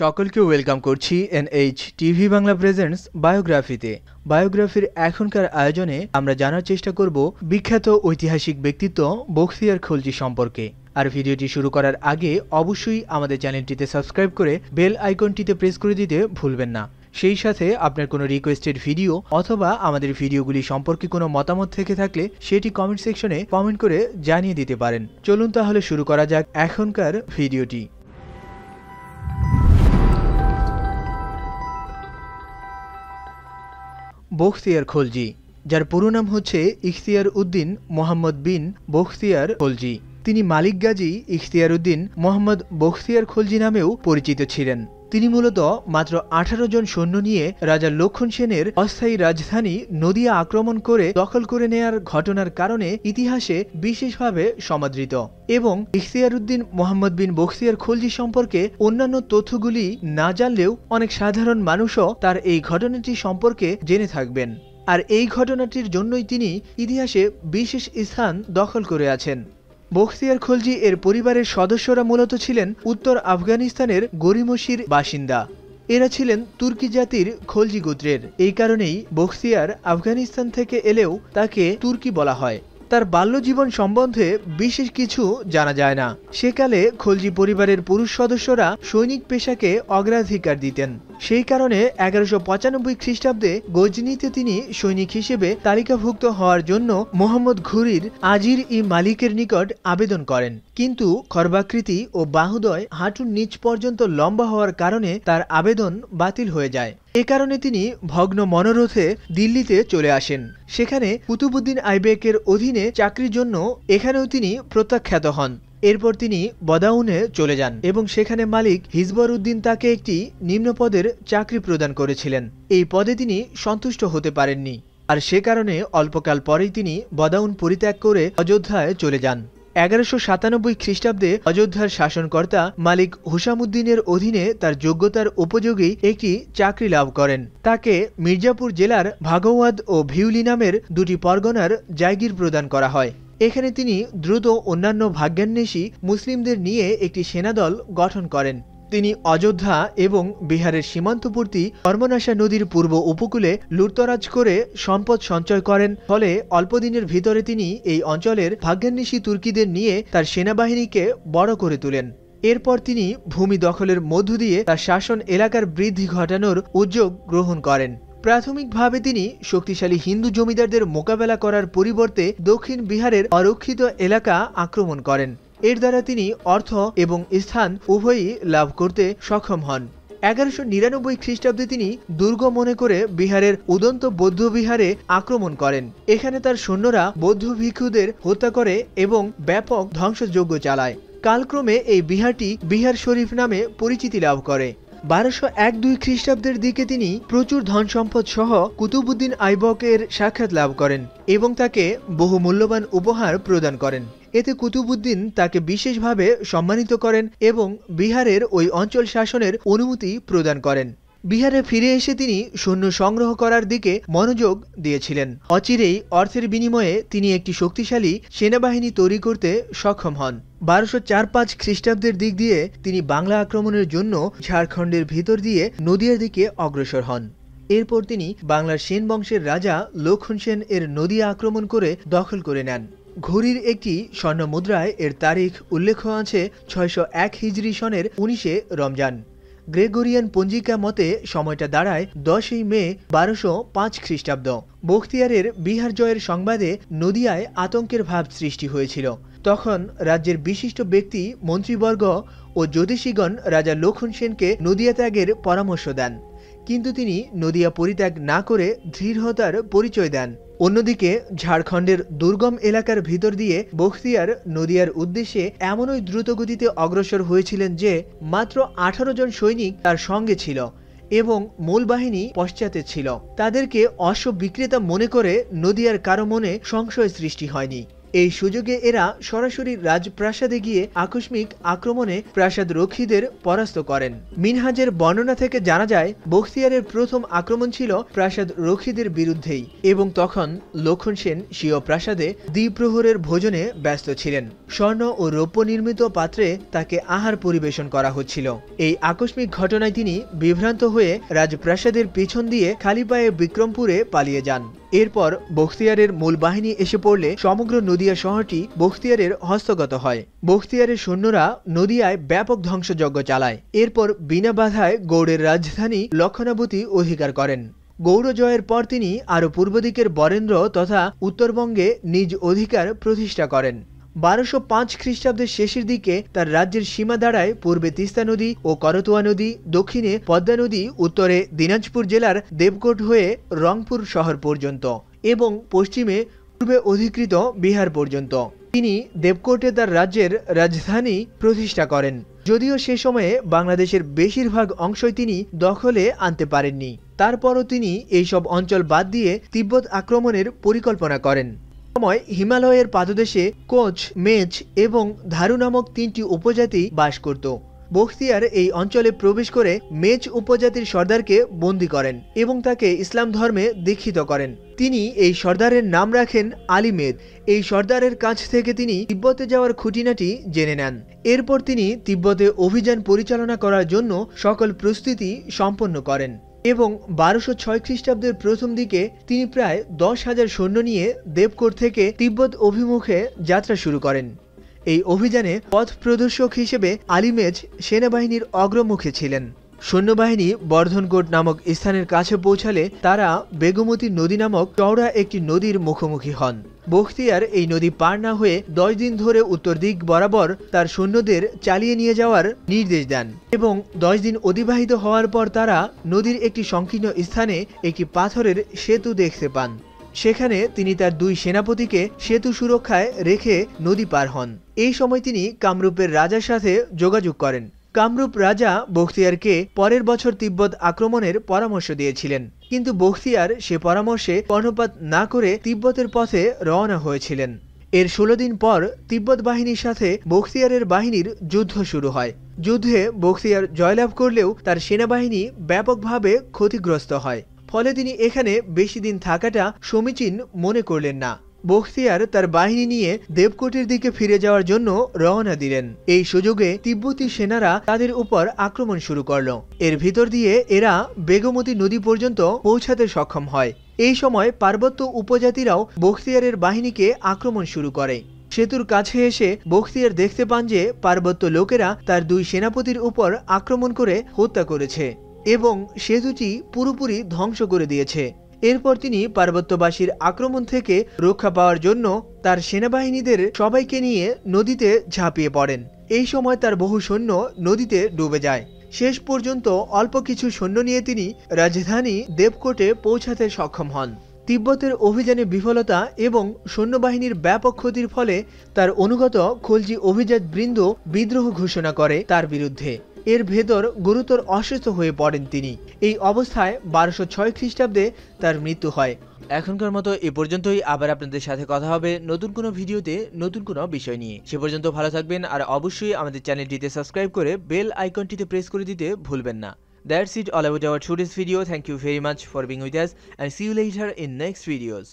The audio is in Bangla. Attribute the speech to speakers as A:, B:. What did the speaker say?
A: সকলকে ওয়েলকাম করছি এনএইচ টিভি বাংলা প্রেজেন্টস বায়োগ্রাফিতে বায়োগ্রাফির এখনকার আয়োজনে আমরা জানার চেষ্টা করব বিখ্যাত ঐতিহাসিক ব্যক্তিত্ব বখতিয়ার খলজি সম্পর্কে আর ভিডিওটি শুরু করার আগে অবশ্যই আমাদের চ্যানেলটিতে সাবস্ক্রাইব করে বেল আইকনটিতে প্রেস করে দিতে ভুলবেন না সেই সাথে আপনার কোনো রিকোয়েস্টেড ভিডিও অথবা আমাদের ভিডিওগুলি সম্পর্কে কোনো মতামত থেকে থাকলে সেটি কমেন্ট সেকশনে কমেন্ট করে জানিয়ে দিতে পারেন চলুন তাহলে শুরু করা যাক এখনকার ভিডিওটি বখতিয়ার খলজি যার পুরো নাম হচ্ছে ইখতিয়ার উদ্দিন মোহাম্মদ বিন বখতিয়ার খলজি তিনি মালিক গাজী ইখতিয়ার উদ্দিন মোহাম্মদ বখতিয়ার খলজি নামেও পরিচিত ছিলেন তিনি মূলত মাত্র আঠারো জন সৈন্য নিয়ে রাজা লক্ষণ সেনের অস্থায়ী রাজধানী নদিয়া আক্রমণ করে দখল করে নেয়ার ঘটনার কারণে ইতিহাসে বিশেষভাবে সমাদৃত এবং ইখতিয়ার উদ্দিন মোহাম্মদ বিন বখতিয়ার খলজি সম্পর্কে অন্যান্য তথ্যগুলি না জানলেও অনেক সাধারণ মানুষও তার এই ঘটনাটি সম্পর্কে জেনে থাকবেন আর এই ঘটনাটির জন্যই তিনি ইতিহাসে বিশেষ স্থান দখল করে আছেন বখতিয়ার খলজি এর পরিবারের সদস্যরা মূলত ছিলেন উত্তর আফগানিস্তানের গরিমসির বাসিন্দা এরা ছিলেন তুর্কি জাতির খলজি গোত্রের এই কারণেই বখতিয়ার আফগানিস্তান থেকে এলেও তাকে তুর্কি বলা হয় তার বাল্যজীবন সম্বন্ধে বিশেষ কিছু জানা যায় না সেকালে খলজি পরিবারের পুরুষ সদস্যরা সৈনিক পেশাকে অগ্রাধিকার দিতেন সেই কারণে এগারোশো পঁচানব্বই খ্রিস্টাব্দে গজনীতে তিনি সৈনিক হিসেবে তালিকাভুক্ত হওয়ার জন্য মোহাম্মদ ঘুরির আজির ই মালিকের নিকট আবেদন করেন কিন্তু খর্বাকৃতি ও বাহুদয় হাঁটুর নিচ পর্যন্ত লম্বা হওয়ার কারণে তার আবেদন বাতিল হয়ে যায় এ কারণে তিনি ভগ্ন মনোরথে দিল্লিতে চলে আসেন সেখানে কুতুবুদ্দিন আইবেকের অধীনে চাকরির জন্য এখানেও তিনি প্রত্যাখ্যাত হন এরপর তিনি বদাউনে চলে যান এবং সেখানে মালিক হিজবর উদ্দিন তাকে একটি নিম্ন পদের চাকরি প্রদান করেছিলেন এই পদে তিনি সন্তুষ্ট হতে পারেননি আর সে কারণে অল্পকাল পরেই তিনি বদাউন পরিত্যাগ করে অযোধ্যায় চলে যান এগারোশো সাতানব্বই খ্রিস্টাব্দে অযোধ্যার শাসনকর্তা মালিক হুসামুদ্দিনের অধীনে তার যোগ্যতার উপযোগী একটি চাকরি লাভ করেন তাকে মির্জাপুর জেলার ভাগওয়াদ ও ভিউলি নামের দুটি পরগনার জায়গির প্রদান করা হয় এখানে তিনি দ্রুত অন্যান্য ভাগ্যান্বেষী মুসলিমদের নিয়ে একটি সেনাদল গঠন করেন তিনি অযোধ্যা এবং বিহারের সীমান্তবর্তী কর্মনাশা নদীর পূর্ব উপকূলে লুটতরাজ করে সম্পদ সঞ্চয় করেন ফলে অল্পদিনের ভিতরে তিনি এই অঞ্চলের ভাগ্যান্বেষী তুর্কিদের নিয়ে তার সেনাবাহিনীকে বড় করে তুলেন এরপর তিনি ভূমি দখলের মধ্য দিয়ে তার শাসন এলাকার বৃদ্ধি ঘটানোর উদ্যোগ গ্রহণ করেন প্রাথমিকভাবে তিনি শক্তিশালী হিন্দু জমিদারদের মোকাবেলা করার পরিবর্তে দক্ষিণ বিহারের অরক্ষিত এলাকা আক্রমণ করেন এর দ্বারা তিনি অর্থ এবং স্থান উভয়ই লাভ করতে সক্ষম হন এগারোশো নিরানব্বই খ্রিস্টাব্দে তিনি দুর্গ মনে করে বিহারের উদন্ত বৌদ্ধ বিহারে আক্রমণ করেন এখানে তার সৈন্যরা বৌদ্ধ ভিক্ষুদের হত্যা করে এবং ব্যাপক ধ্বংসযজ্ঞ চালায় কালক্রমে এই বিহারটি বিহার শরীফ নামে পরিচিতি লাভ করে বারোশো এক দুই খ্রিস্টাব্দের দিকে তিনি প্রচুর ধন সম্পদ সহ কুতুবুদ্দিন আইবকের সাক্ষাৎ লাভ করেন এবং তাকে বহু মূল্যবান উপহার প্রদান করেন এতে কুতুবুদ্দিন তাকে বিশেষভাবে সম্মানিত করেন এবং বিহারের ওই অঞ্চল শাসনের অনুমতি প্রদান করেন বিহারে ফিরে এসে তিনি সৈন্য সংগ্রহ করার দিকে মনোযোগ দিয়েছিলেন অচিরেই অর্থের বিনিময়ে তিনি একটি শক্তিশালী সেনাবাহিনী তৈরি করতে সক্ষম হন বারোশো চার পাঁচ খ্রিস্টাব্দের দিক দিয়ে তিনি বাংলা আক্রমণের জন্য ঝাড়খণ্ডের ভিতর দিয়ে নদিয়ার দিকে অগ্রসর হন এরপর তিনি বাংলার সেন বংশের রাজা লক্ষণ সেন এর নদিয়া আক্রমণ করে দখল করে নেন ঘড়ির একটি স্বর্ণ মুদ্রায় এর তারিখ উল্লেখ আছে ছয়শো এক হিজরি সনের উনিশে রমজান গ্রেগরিয়ান পঞ্জিকা মতে সময়টা দাঁড়ায় দশই মে বারোশো পাঁচ খ্রিস্টাব্দ বখতিয়ারের বিহার জয়ের সংবাদে নদিয়ায় আতঙ্কের ভাব সৃষ্টি হয়েছিল তখন রাজ্যের বিশিষ্ট ব্যক্তি মন্ত্রীবর্গ ও জ্যোতিষীগণ রাজা লক্ষণ সেনকে নদিয়া ত্যাগের পরামর্শ দেন কিন্তু তিনি নদিয়া পরিত্যাগ না করে দৃঢ়তার পরিচয় দেন অন্যদিকে ঝাড়খণ্ডের দুর্গম এলাকার ভিতর দিয়ে বখতিয়ার নদিয়ার উদ্দেশ্যে এমনই দ্রুতগতিতে অগ্রসর হয়েছিলেন যে মাত্র আঠারো জন সৈনিক তার সঙ্গে ছিল এবং মূল বাহিনী পশ্চাতে ছিল তাদেরকে অশ্ব বিক্রেতা মনে করে নদিয়ার কারো মনে সংশয় সৃষ্টি হয়নি এই সুযোগে এরা সরাসরি রাজপ্রাসাদে গিয়ে আকস্মিক আক্রমণে প্রাসাদ রক্ষীদের পরাস্ত করেন মিনহাজের বর্ণনা থেকে জানা যায় বখতিয়ারের প্রথম আক্রমণ ছিল প্রাসাদ রক্ষীদের বিরুদ্ধেই এবং তখন লক্ষণ সেন স্বীয় প্রাসাদে দ্বিপ্রহরের ভোজনে ব্যস্ত ছিলেন স্বর্ণ ও রৌপ্য নির্মিত পাত্রে তাকে আহার পরিবেশন করা হচ্ছিল এই আকস্মিক ঘটনায় তিনি বিভ্রান্ত হয়ে রাজপ্রাসাদের পিছন দিয়ে খালি পায়ে বিক্রমপুরে পালিয়ে যান এরপর বখতিয়ারের মূল বাহিনী এসে পড়লে সমগ্র নদিয়া শহরটি বখতিয়ারের হস্তগত হয় বখতিয়ারের সৈন্যরা নদিয়ায় ব্যাপক ধ্বংসযজ্ঞ চালায় এরপর বিনা বাধায় গৌড়ের রাজধানী লক্ষণাবতী অধিকার করেন জয়ের পর তিনি আরও পূর্বদিকের বরেন্দ্র তথা উত্তরবঙ্গে নিজ অধিকার প্রতিষ্ঠা করেন বারোশো পাঁচ খ্রিস্টাব্দের শেষের দিকে তার রাজ্যের সীমা দাঁড়ায় পূর্বে তিস্তা নদী ও করতোয়া নদী দক্ষিণে পদ্মা নদী উত্তরে দিনাজপুর জেলার দেবকোট হয়ে রংপুর শহর পর্যন্ত এবং পশ্চিমে পূর্বে অধিকৃত বিহার পর্যন্ত তিনি দেবকোটে তার রাজ্যের রাজধানী প্রতিষ্ঠা করেন যদিও সে সময়ে বাংলাদেশের বেশিরভাগ অংশই তিনি দখলে আনতে পারেননি তারপরও তিনি এইসব অঞ্চল বাদ দিয়ে তিব্বত আক্রমণের পরিকল্পনা করেন সময় হিমালয়ের পাদদেশে কোচ মেচ এবং ধারু নামক তিনটি উপজাতি বাস করত বখতিয়ার এই অঞ্চলে প্রবেশ করে মেচ উপজাতির সর্দারকে বন্দি করেন এবং তাকে ইসলাম ধর্মে দীক্ষিত করেন তিনি এই সর্দারের নাম রাখেন মেদ এই সর্দারের কাছ থেকে তিনি তিব্বতে যাওয়ার খুঁটিনাটি জেনে নেন এরপর তিনি তিব্বতে অভিযান পরিচালনা করার জন্য সকল প্রস্তুতি সম্পন্ন করেন এবং বারোশো ছয় খ্রিস্টাব্দের প্রথম দিকে তিনি প্রায় দশ হাজার সৈন্য নিয়ে দেবকোট থেকে তিব্বত অভিমুখে যাত্রা শুরু করেন এই অভিযানে পথ প্রদর্শক হিসেবে আলিমেজ সেনাবাহিনীর অগ্রমুখে ছিলেন সৈন্যবাহিনী বর্ধনকোট নামক স্থানের কাছে পৌঁছালে তারা বেগমতী নদী নামক চওড়া একটি নদীর মুখোমুখি হন বখতিয়ার এই নদী পার না হয়ে দশ দিন ধরে উত্তর দিক বরাবর তার সৈন্যদের চালিয়ে নিয়ে যাওয়ার নির্দেশ দেন এবং দশ দিন অতিবাহিত হওয়ার পর তারা নদীর একটি সংকীর্ণ স্থানে একটি পাথরের সেতু দেখতে পান সেখানে তিনি তার দুই সেনাপতিকে সেতু সুরক্ষায় রেখে নদী পার হন এই সময় তিনি কামরূপের রাজার সাথে যোগাযোগ করেন কামরূপ রাজা বখতিয়ারকে পরের বছর তিব্বত আক্রমণের পরামর্শ দিয়েছিলেন কিন্তু বখতিয়ার সে পরামর্শে কর্ণপাত না করে তিব্বতের পথে রওনা হয়েছিলেন এর ষোলো দিন পর তিব্বত বাহিনীর সাথে বখতিয়ারের বাহিনীর যুদ্ধ শুরু হয় যুদ্ধে বখতিয়ার জয়লাভ করলেও তার সেনাবাহিনী ব্যাপকভাবে ক্ষতিগ্রস্ত হয় ফলে তিনি এখানে বেশি দিন থাকাটা সমীচীন মনে করলেন না বখতিয়ার তার বাহিনী নিয়ে দেবকোটের দিকে ফিরে যাওয়ার জন্য রওনা দিলেন এই সুযোগে তিব্বতী সেনারা তাদের উপর আক্রমণ শুরু করল এর ভিতর দিয়ে এরা বেগমতী নদী পর্যন্ত পৌঁছাতে সক্ষম হয় এই সময় পার্বত্য উপজাতিরাও বখতিয়ারের বাহিনীকে আক্রমণ শুরু করে সেতুর কাছে এসে বখতিয়ার দেখতে পান যে পার্বত্য লোকেরা তার দুই সেনাপতির উপর আক্রমণ করে হত্যা করেছে এবং সেতুটি পুরোপুরি ধ্বংস করে দিয়েছে এরপর তিনি পার্বত্যবাসীর আক্রমণ থেকে রক্ষা পাওয়ার জন্য তার সেনাবাহিনীদের সবাইকে নিয়ে নদীতে ঝাঁপিয়ে পড়েন এই সময় তার বহু সৈন্য নদীতে ডুবে যায় শেষ পর্যন্ত অল্প কিছু সৈন্য নিয়ে তিনি রাজধানী দেবকোটে পৌঁছাতে সক্ষম হন তিব্বতের অভিযানে বিফলতা এবং সৈন্যবাহিনীর ব্যাপক ক্ষতির ফলে তার অনুগত খলজি অভিজাত বৃন্দ বিদ্রোহ ঘোষণা করে তার বিরুদ্ধে এর ভেতর গুরুতর অসুস্থ হয়ে পড়েন তিনি এই অবস্থায় বারোশো ছয় খ্রিস্টাব্দে তার মৃত্যু হয় এখনকার মতো এ পর্যন্তই আবার আপনাদের সাথে কথা হবে নতুন কোনো ভিডিওতে নতুন কোনো বিষয় নিয়ে সে পর্যন্ত ভালো থাকবেন আর অবশ্যই আমাদের চ্যানেলটিতে সাবস্ক্রাইব করে বেল আইকনটিতে প্রেস করে দিতে ভুলবেন না that's it all about our today's video thank you very much for being with us and see you later in next videos